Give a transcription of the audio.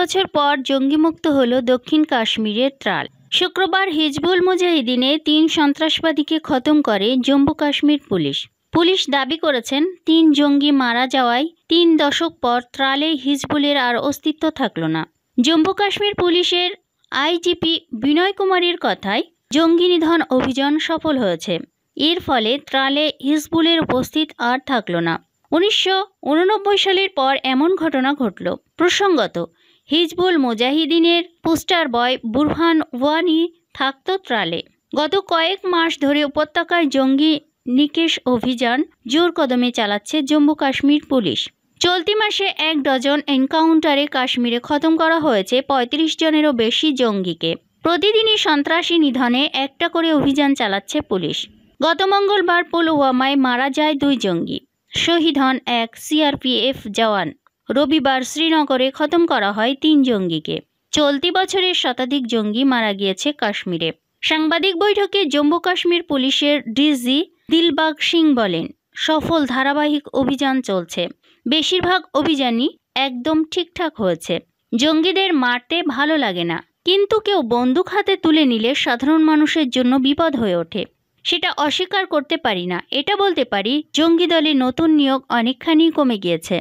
বছর পর জঙ্গিমুক্ত হল দক্ষিণ কাশ্মীরের ত্রাল শুক্রবার হিজবুল মুজাহিদিনে তিন সন্ত্রাসবাদীকে খতম করে জম্মু কাশ্মীর পুলিশ পুলিশ দাবি করেছেন তিন জঙ্গি মারা যাওয়ায় তিন দশক পর ত্রালে হিজবুলের আর অস্তিত্ব থাকল না জম্মু কাশ্মীর পুলিশের আইজিপি বিনয় কুমারের কথায় জঙ্গি নিধন অভিযান সফল হয়েছে এর ফলে ত্রালে হিজবুলের উপস্থিত আর থাকল না উনিশশো সালের পর এমন ঘটনা ঘটল প্রসঙ্গত হিজবুল মুজাহিদিনের পোস্টার বয় বুরহান ওয়ানি থাকত ত্রালে গত কয়েক মাস ধরে উপত্যকায় জঙ্গি নিকেশ অভিযান জোর কদমে চালাচ্ছে জম্মু কাশ্মীর পুলিশ চলতি মাসে এক ডজন এনকাউন্টারে কাশ্মীরে খতম করা হয়েছে ৩৫ জনেরও বেশি জঙ্গিকে প্রতিদিনই সন্ত্রাসী নিধনে একটা করে অভিযান চালাচ্ছে পুলিশ গত মঙ্গলবার পুলওয়ামায় মারা যায় দুই জঙ্গি শহীদ হন এক সিআরপিএফ জওয়ান রবিবার শ্রীনগরে খতম করা হয় তিন জঙ্গিকে চলতি বছরের শতাধিক জঙ্গি মারা গিয়েছে কাশ্মীরে সাংবাদিক বৈঠকে জম্মু কাশ্মীর পুলিশের ডিজি দিলবাগ সিং বলেন সফল ধারাবাহিক অভিযান চলছে বেশিরভাগ অভিযানই একদম ঠিকঠাক হয়েছে জঙ্গিদের মারতে ভালো লাগে না কিন্তু কেউ বন্দুক হাতে তুলে নিলে সাধারণ মানুষের জন্য বিপদ হয়ে ওঠে সেটা অস্বীকার করতে পারি না এটা বলতে পারি জঙ্গি দলে নতুন নিয়োগ অনেকখানি কমে গিয়েছে